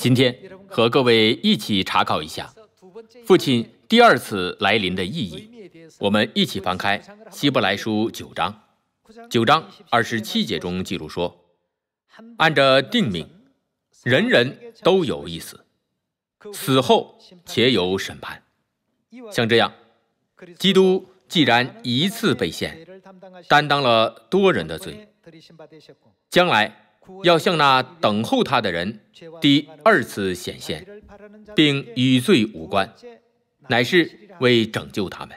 今天和各位一起查考一下父亲第二次来临的意义。我们一起翻开希伯来书九章，九章二十七节中记录说：“按着定命，人人都有一死，死后且有审判。”像这样，基督既然一次被献，担当了多人的罪，将来。要向那等候他的人第二次显现，并与罪无关，乃是为拯救他们。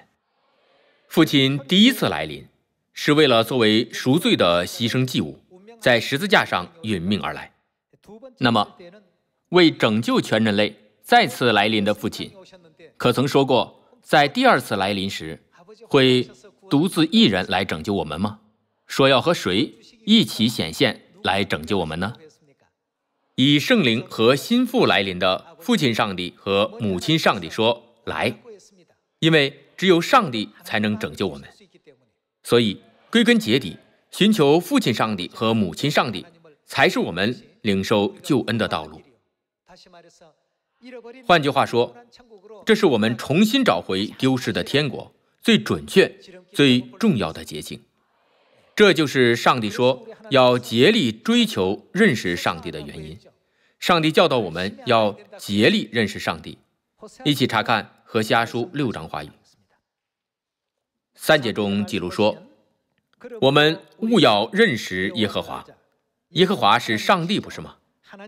父亲第一次来临，是为了作为赎罪的牺牲祭物，在十字架上殒命而来。那么，为拯救全人类再次来临的父亲，可曾说过，在第二次来临时会独自一人来拯救我们吗？说要和谁一起显现？来拯救我们呢？以圣灵和心腹来临的父亲上帝和母亲上帝说：“来，因为只有上帝才能拯救我们。所以，归根结底，寻求父亲上帝和母亲上帝，才是我们领受救恩的道路。换句话说，这是我们重新找回丢失的天国最准确、最重要的捷径。”这就是上帝说要竭力追求认识上帝的原因。上帝教导我们要竭力认识上帝。一起查看《何西阿书》六章话语。三节中记录说：“我们务要认识耶和华，耶和华是上帝，不是吗？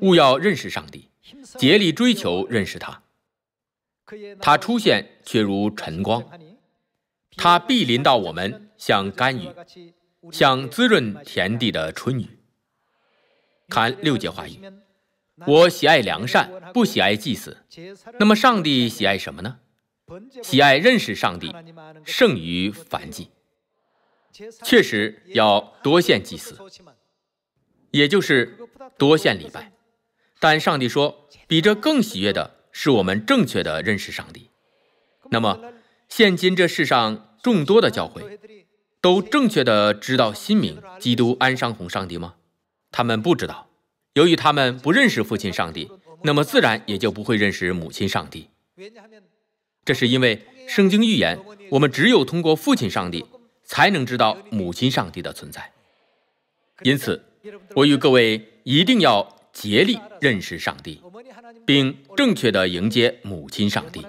务要认识上帝，竭力追求认识他。他出现却如晨光，他必临到我们，像甘雨。”像滋润田地的春雨。看六节话语，我喜爱良善，不喜爱祭祀。那么上帝喜爱什么呢？喜爱认识上帝胜于凡祭。确实要多献祭祀，也就是多献礼拜。但上帝说，比这更喜悦的是我们正确的认识上帝。那么现今这世上众多的教会。都正确的知道新名基督安商红上帝吗？他们不知道，由于他们不认识父亲上帝，那么自然也就不会认识母亲上帝。这是因为圣经预言，我们只有通过父亲上帝，才能知道母亲上帝的存在。因此，我与各位一定要竭力认识上帝，并正确的迎接母亲上帝，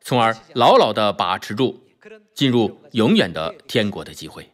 从而牢牢的把持住。进入永远的天国的机会。